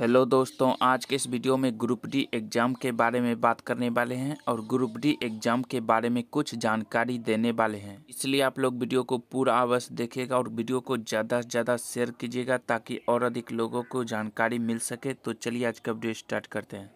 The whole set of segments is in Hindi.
हेलो दोस्तों आज के इस वीडियो में ग्रुप डी एग्ज़ाम के बारे में बात करने वाले हैं और ग्रुप डी एग्ज़ाम के बारे में कुछ जानकारी देने वाले हैं इसलिए आप लोग वीडियो को पूरा अवश्य देखिएगा और वीडियो को ज़्यादा से ज़्यादा शेयर कीजिएगा ताकि और अधिक लोगों को जानकारी मिल सके तो चलिए आज का वीडियो स्टार्ट करते हैं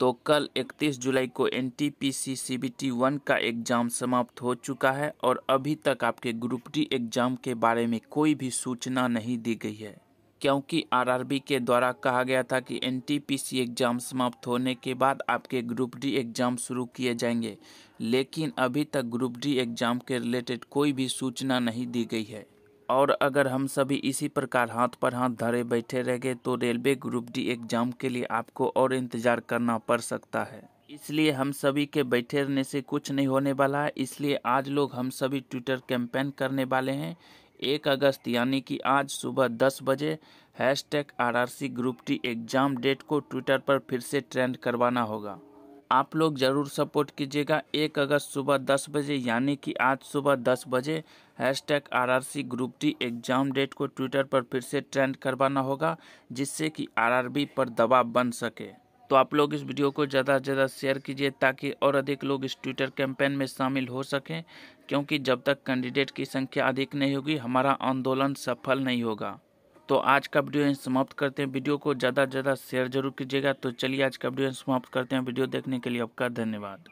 तो कल 31 जुलाई को N T P C C B T one का एग्ज़ाम समाप्त हो चुका है और अभी तक आपके ग्रुप डी एग्ज़ाम के बारे में कोई भी सूचना नहीं दी गई है क्योंकि आरआरबी के द्वारा कहा गया था कि एनटीपीसी एग्ज़ाम समाप्त होने के बाद आपके ग्रुप डी एग्ज़ाम शुरू किए जाएंगे लेकिन अभी तक ग्रुप डी एग्ज़ाम के रिलेटेड कोई भी सूचना नहीं दी गई है और अगर हम सभी इसी प्रकार हाथ पर हाथ धरे बैठे रह गए तो रेलवे ग्रुप डी एग्ज़ाम के लिए आपको और इंतज़ार करना पड़ सकता है इसलिए हम सभी के बैठे रहने से कुछ नहीं होने वाला है इसलिए आज लोग हम सभी ट्विटर कैंपेन करने वाले हैं एक अगस्त यानी कि आज सुबह दस बजे hashtag R R C group T exam date को ट्विटर पर फिर से ट्रेंड करवाना होगा आप लोग ज़रूर सपोर्ट कीजिएगा एक अगस्त सुबह दस बजे यानी कि आज सुबह दस बजे hashtag R R C group T exam date को ट्विटर पर फिर से ट्रेंड करवाना होगा जिससे कि आर आर बी पर दबाव बन सके तो आप लोग इस वीडियो को ज़्यादा से ज़्यादा शेयर कीजिए ताकि और अधिक लोग इस ट्विटर कैंपेन में शामिल हो सकें क्योंकि जब तक कैंडिडेट की संख्या अधिक नहीं होगी हमारा आंदोलन सफल नहीं होगा तो आज का वीडियो समाप्त करते हैं वीडियो को ज़्यादा से ज़्यादा शेयर जरूर कीजिएगा तो चलिए आज का वीडियो समाप्त करते हैं वीडियो देखने के लिए आपका धन्यवाद